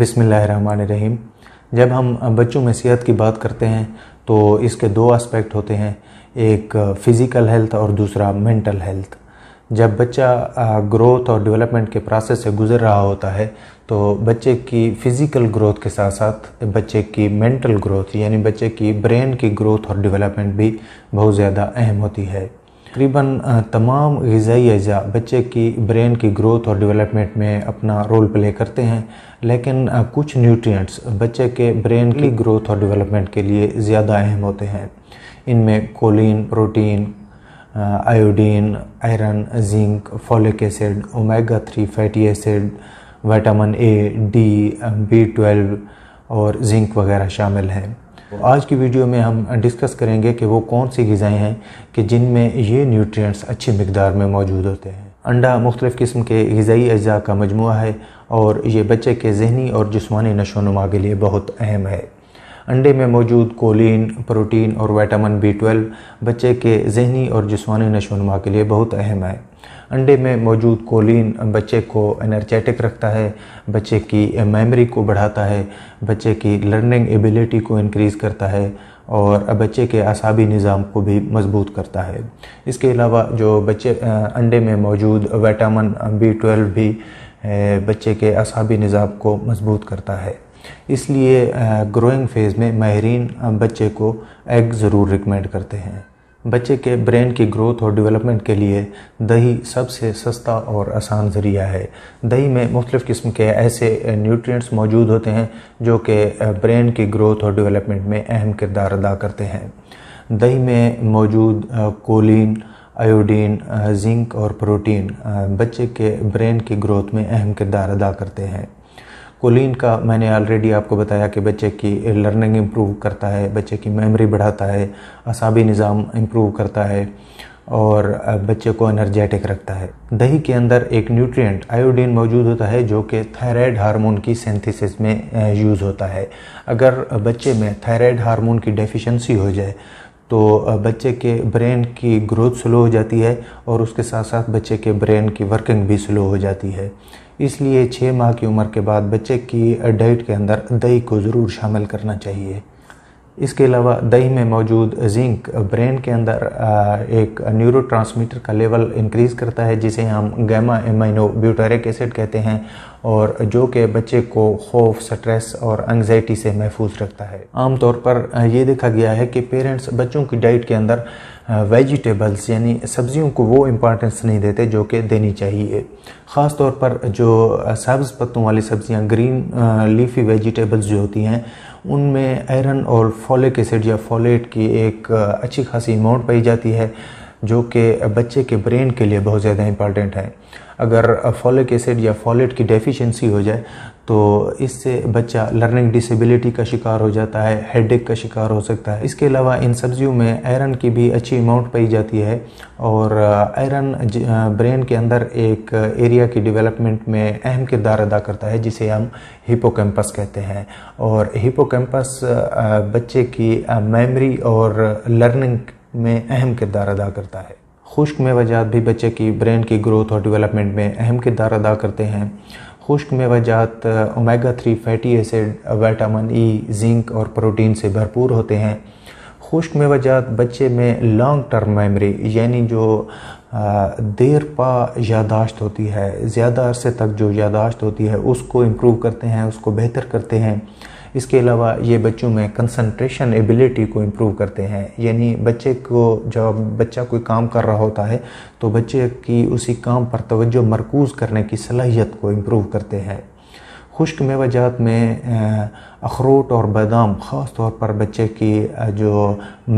बिसमीम जब हम बच्चों में सेहत की बात करते हैं तो इसके दो एस्पेक्ट होते हैं एक फ़िज़िकल हेल्थ और दूसरा मेंटल हेल्थ जब बच्चा ग्रोथ और डेवलपमेंट के प्रोसेस से गुजर रहा होता है तो बच्चे की फ़िज़िकल ग्रोथ के साथ साथ बच्चे की मेंटल ग्रोथ यानी बच्चे की ब्रेन की ग्रोथ और डेवलपमेंट भी बहुत ज़्यादा अहम होती है तकरीबन तमाम गज़ाई अजा बच्चे की ब्रेन की ग्रोथ और डेवलपमेंट में अपना रोल प्ले करते हैं लेकिन कुछ न्यूट्रिएंट्स बच्चे के ब्रेन की ग्रोथ और डेवलपमेंट के लिए ज़्यादा अहम होते हैं इनमें choline protein iodine iron zinc folic acid omega three fatty acid vitamin A D B twelve और जिंक वगैरह शामिल हैं तो आज की वीडियो में हम डिस्कस करेंगे कि वो कौन सी गज़ाएँ हैं कि जिनमें ये न्यूट्रिएंट्स अच्छी मकदार में मौजूद होते हैं अंडा मुख्तलिफ़ किस्म के गज़ाई अज्जा का मजमू है और ये बच्चे के जहनी और जिसमानी नशोनुमा के लिए बहुत अहम है अंडे में मौजूद कोलिन प्रोटीन और वाइटामिन बी ट्वेल्व बच्चे के जहनी और जिसमानी नशोनुमा के लिए बहुत अहम है अंडे में मौजूद कोलिन बच्चे को एनर्जेटिक रखता है बच्चे की मेमोरी को बढ़ाता है बच्चे की लर्निंग एबिलिटी को इनक्रीज़ करता है और बच्चे के असाबी निज़ाम को भी मजबूत करता है इसके अलावा जो बच्चे अंडे में मौजूद विटामिन बी ट्वेल्व भी बच्चे के असाबी निज़ाम को मजबूत करता है इसलिए ग्रोइंग फेज़ में माहरीन बच्चे को एग ज़रूर रिकमेंड करते हैं बच्चे के ब्रेन की ग्रोथ और डेवलपमेंट के लिए दही सबसे सस्ता और आसान ज़रिया है दही में मुख्तफ़ किस्म के ऐसे न्यूट्रिएंट्स मौजूद होते हैं जो कि ब्रेन की ग्रोथ और डेवलपमेंट में अहम किरदार अदा करते हैं दही में मौजूद कोलिन आयोडीन जिंक और प्रोटीन बच्चे के ब्रेन की ग्रोथ में अहम किरदार अदा करते हैं कोलिन का मैंने ऑलरेडी आपको बताया कि बच्चे की लर्निंग इम्प्रूव करता है बच्चे की मेमोरी बढ़ाता है असाबी निज़ाम इम्प्रूव करता है और बच्चे को एनर्जेटिक रखता है दही के अंदर एक न्यूट्रिएंट आयोडीन मौजूद होता है जो कि थायराइड हार्मोन की सिंथेसिस में यूज़ होता है अगर बच्चे में थायराइड हार्मोन की डेफिशिएंसी हो जाए तो बच्चे के ब्रेन की ग्रोथ स्लो हो जाती है और उसके साथ साथ बच्चे के ब्रेन की वर्किंग भी स्लो हो जाती है इसलिए छः माह की उम्र के बाद बच्चे की डाइट के अंदर दही को ज़रूर शामिल करना चाहिए इसके अलावा दही में मौजूद जिंक ब्रेन के अंदर एक न्यूरो का लेवल इंक्रीज़ करता है जिसे हम गैमा एमाइनो ब्यूटारिक एसिड कहते हैं और जो कि बच्चे को खौफ स्ट्रेस और एंगजाइटी से महफूज रखता है आमतौर पर यह देखा गया है कि पेरेंट्स बच्चों की डाइट के अंदर वेजिटेबल्स यानी सब्जियों को वो इम्पॉर्टेंस नहीं देते जो कि देनी चाहिए ख़ास तौर पर जो सब्ज़ पत्तों वाली सब्ज़ियाँ ग्रीन लीफी वेजिटेबल्स जो होती हैं उनमें आयरन और फॉलिक एसिड या फॉलेट की एक अच्छी खासी अमाउंट पाई जाती है जो कि बच्चे के ब्रेन के लिए बहुत ज़्यादा इम्पॉर्टेंट है अगर फॉलिक एसिड या फॉलेट की डेफिशिएंसी हो जाए तो इससे बच्चा लर्निंग डिसेबिलिटी का शिकार हो जाता है हेडेक का शिकार हो सकता है इसके अलावा इन सब्जियों में आयरन की भी अच्छी अमाउंट पाई जाती है और आयरन ब्रेन के अंदर एक एरिया की डेवलपमेंट में अहम किरदार अदा करता है जिसे हम हिपोकैम्पस कहते हैं और हिपोकैम्पस बच्चे की मेमोरी और लर्निंग में अहम किरदार अदा करता है खुश्क मेवाजात भी बच्चे की ब्रेन की ग्रोथ और डेवलपमेंट में अहम किरदार अदा करते हैं खुश्क मेवाजात omega three fatty acid vitamin E zinc और प्रोटीन से भरपूर होते हैं खुश्क मेवाजात बच्चे में लॉन्ग टर्म मेमोरी यानी जो देर पा यादाश्त होती है ज़्यादा अरसे तक जो यादाश्त होती है उसको इम्प्रूव करते हैं उसको बेहतर करते हैं इसके अलावा ये बच्चों में कंसंट्रेशन एबिलिटी को इम्प्रूव करते हैं यानी बच्चे को जब बच्चा कोई काम कर रहा होता है तो बच्चे की उसी काम पर तोज्जो मरकूज़ करने की सलाहियत को इम्प्रूव करते हैं खुश्क मेवाजात में अखरोट और बादाम ख़ास तौर पर बच्चे की जो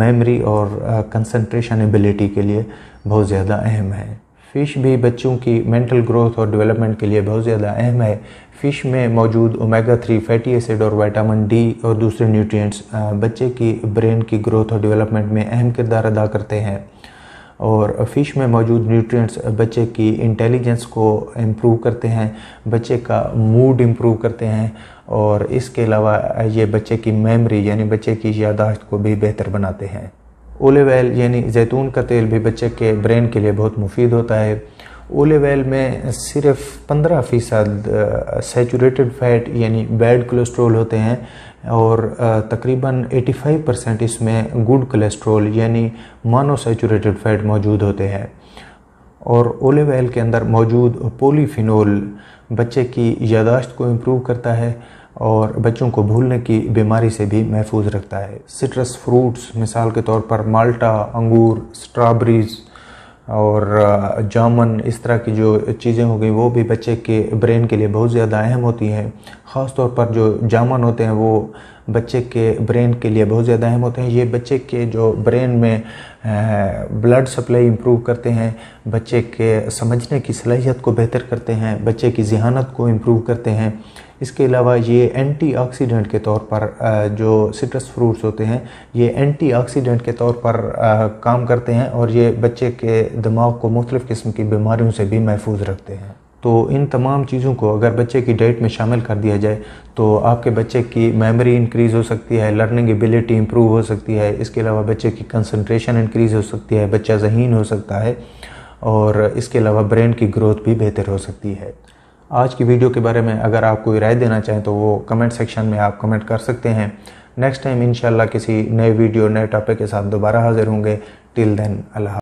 मेमोरी और कंसंट्रेशन एबिलिटी के लिए बहुत ज़्यादा अहम है फ़िश भी बच्चों की मेंटल ग्रोथ और डेवलपमेंट के लिए बहुत ज़्यादा अहम है फ़िश में मौजूद ओमेगा थ्री फैटी एसिड और विटामिन डी और दूसरे न्यूट्रिएंट्स बच्चे की ब्रेन की ग्रोथ और डेवलपमेंट में अहम किरदार अदा करते हैं और फ़िश में मौजूद न्यूट्रिएंट्स बच्चे की इंटेलिजेंस को इम्प्रूव करते हैं बच्चे का मूड इम्प्रूव करते हैं और इसके अलावा ये बच्चे की मेमोरी यानी बच्चे की यादाश्त को भी बेहतर बनाते हैं ओलिव ऑयल यानी जैतून का तेल भी बच्चे के ब्रेन के लिए बहुत मुफीद होता है ओलिव ऑयल में सिर्फ 15 फ़ीसद सेचूरेटेड फैट यानी बैड कोलेस्ट्रोल होते हैं और तकरीबन 85 परसेंट इसमें गुड कोलेस्ट्रोल यानी मानोसेचूरेटेड फैट मौजूद होते हैं और ओलिव ऑयल के अंदर मौजूद पोलीफिनोल बच्चे की यादाश्त को इम्प्रूव करता है और बच्चों को भूलने की बीमारी से भी महफूज रखता है सिट्रस फ्रूट्स मिसाल के तौर पर माल्टा अंगूर स्ट्रॉबेरीज़ और जामन इस तरह की जो चीज़ें हो गई वो भी बच्चे के ब्रेन के लिए बहुत ज़्यादा अहम होती हैं ख़ास तौर पर जो जामन होते हैं वो बच्चे के ब्रेन के लिए बहुत ज़्यादा अहम होते हैं ये बच्चे के जो ब्रेन में ब्लड सप्लाई इम्प्रूव करते हैं बच्चे के समझने की सलाहियत को बेहतर करते हैं बच्चे की जहानत को इम्प्रूव करते हैं इसके अलावा ये एंटीऑक्सीडेंट के तौर पर जो सिट्रस फ्रूट्स होते हैं ये एंटीऑक्सीडेंट के तौर पर काम करते हैं और ये बच्चे के दिमाग को मुख्तलिफ़ किस्म की बीमारियों से भी महफूज रखते हैं तो इन तमाम चीज़ों को अगर बच्चे की डाइट में शामिल कर दिया जाए तो आपके बच्चे की मेमोरी इंक्रीज़ हो सकती है लर्निंग एबिलिटी इंप्रूव हो सकती है इसके अलावा बच्चे की कंसंट्रेशन इंक्रीज़ हो सकती है बच्चा जहीन हो सकता है और इसके अलावा ब्रेन की ग्रोथ भी बेहतर हो सकती है आज की वीडियो के बारे में अगर आप कोई राय देना चाहें तो वो कमेंट सेक्शन में आप कमेंट कर सकते हैं नेक्स्ट टाइम इंशाल्लाह किसी नए वीडियो नए टॉपिक के साथ दोबारा हाजिर होंगे टिल देन अल्लाह